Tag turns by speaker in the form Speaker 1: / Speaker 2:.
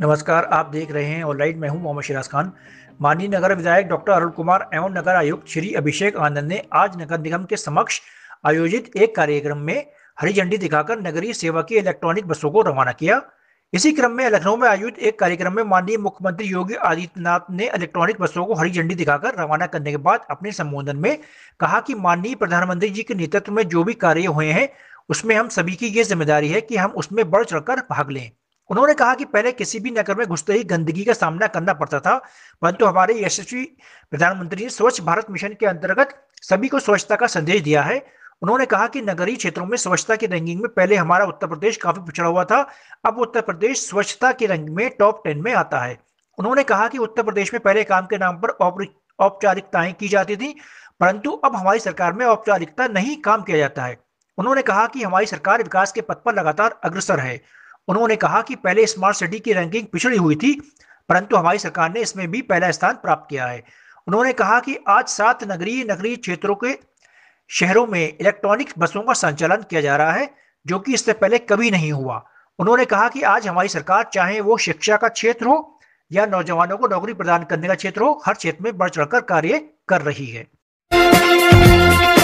Speaker 1: नमस्कार आप देख रहे हैं ऑनलाइन मैं हूं मोहम्मद शिराज खान माननीय नगर विधायक डॉक्टर अरुण कुमार एवं नगर आयुक्त श्री अभिषेक आनंद ने आज नगर निगम के समक्ष आयोजित एक कार्यक्रम में हरी झंडी दिखाकर नगरीय सेवा की इलेक्ट्रॉनिक बसों को रवाना किया इसी क्रम में लखनऊ में आयोजित एक कार्यक्रम में माननीय मुख्यमंत्री योगी आदित्यनाथ ने इलेक्ट्रॉनिक बसों को हरी झंडी दिखाकर रवाना करने के बाद अपने संबोधन में कहा कि माननीय प्रधानमंत्री जी के नेतृत्व में जो भी कार्य हुए हैं उसमें हम सभी की ये जिम्मेदारी है कि हम उसमें बढ़ चढ़कर भाग लें उन्होंने कहा कि पहले किसी भी नगर में घुसते ही गंदगी का सामना करना पड़ता था परंतु हमारे यशस्वी प्रधानमंत्री ने स्वच्छ भारत मिशन के अंतर्गत सभी को स्वच्छता का संदेश दिया है उन्होंने कहा कि नगरीय क्षेत्रों में स्वच्छता की रैंकिंग में पहले हमारा उत्तर प्रदेश काफी पिछड़ा हुआ था अब उत्तर प्रदेश स्वच्छता की रैंकिंग में टॉप टेन में आता है उन्होंने कहा कि उत्तर प्रदेश में पहले काम के नाम पर औपचारिकताएं की जाती थी परंतु अब हमारी सरकार में औपचारिकता नहीं काम किया जाता है उन्होंने कहा कि हमारी सरकार विकास के पथ पर लगातार अग्रसर है उन्होंने कहा कि पहले स्मार्ट सिटी की रैंकिंग पिछड़ी हुई थी परंतु हमारी सरकार ने इसमें भी पहला स्थान प्राप्त किया है उन्होंने कहा कि आज सात नगरीय नगरीय क्षेत्रों के शहरों में इलेक्ट्रॉनिक बसों का संचालन किया जा रहा है जो कि इससे पहले कभी नहीं हुआ उन्होंने कहा कि आज हमारी सरकार चाहे वो शिक्षा का क्षेत्र हो या नौजवानों को नौकरी प्रदान करने का क्षेत्र हो हर क्षेत्र में बढ़ चढ़कर कार्य कर रही है